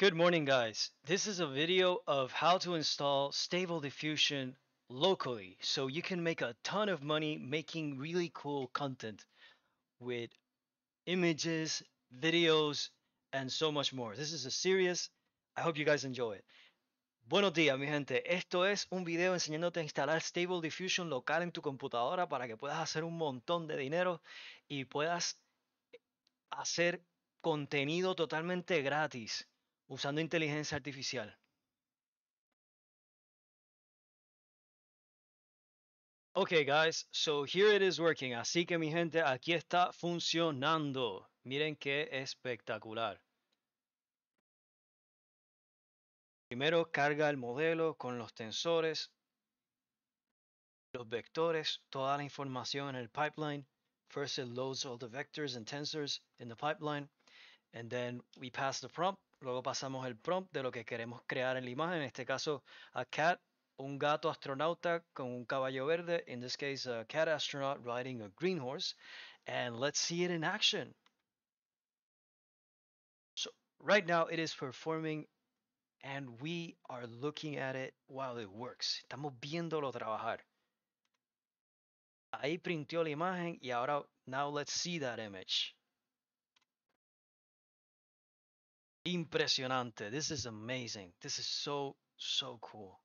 Good morning guys. This is a video of how to install Stable Diffusion locally so you can make a ton of money making really cool content with images, videos, and so much more. This is a serious. I hope you guys enjoy it. Buenos días, mi gente. Esto es un video enseñándote a instalar Stable Diffusion local en tu computadora para que puedas hacer un montón de dinero y puedas hacer contenido totalmente gratis usando inteligencia artificial. Ok guys, so here it is working. Así que mi gente, aquí está funcionando. Miren qué espectacular. Primero carga el modelo con los tensores, los vectores, toda la información en el pipeline. First it loads all the vectors and tensors in the pipeline. And then we pass the prompt. Luego pasamos el prompt de lo que queremos crear en la imagen. En este caso, a cat, un gato astronauta con un caballo verde. In this case, a cat astronaut riding a green horse. And let's see it in action. So right now it is performing and we are looking at it while it works. Estamos viéndolo trabajar. Ahí printió la imagen y ahora, now let's see that image. impresionante. This is amazing. This is so, so cool.